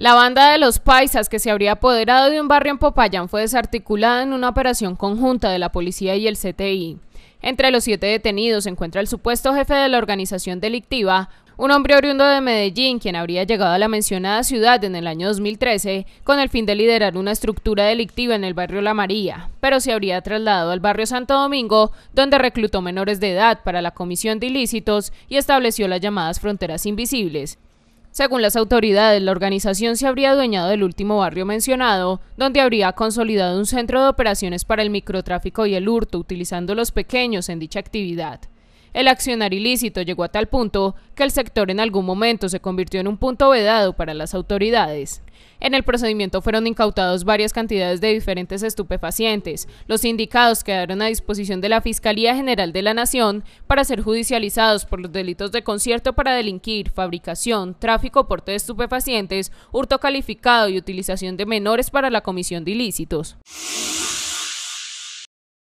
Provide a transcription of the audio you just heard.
La banda de los paisas que se habría apoderado de un barrio en Popayán fue desarticulada en una operación conjunta de la policía y el CTI. Entre los siete detenidos se encuentra el supuesto jefe de la organización delictiva, un hombre oriundo de Medellín, quien habría llegado a la mencionada ciudad en el año 2013 con el fin de liderar una estructura delictiva en el barrio La María, pero se habría trasladado al barrio Santo Domingo, donde reclutó menores de edad para la comisión de ilícitos y estableció las llamadas fronteras invisibles, según las autoridades, la organización se habría adueñado del último barrio mencionado, donde habría consolidado un centro de operaciones para el microtráfico y el hurto, utilizando los pequeños en dicha actividad. El accionar ilícito llegó a tal punto que el sector en algún momento se convirtió en un punto vedado para las autoridades. En el procedimiento fueron incautados varias cantidades de diferentes estupefacientes. Los indicados quedaron a disposición de la Fiscalía General de la Nación para ser judicializados por los delitos de concierto para delinquir, fabricación, tráfico, porte de estupefacientes, hurto calificado y utilización de menores para la comisión de ilícitos.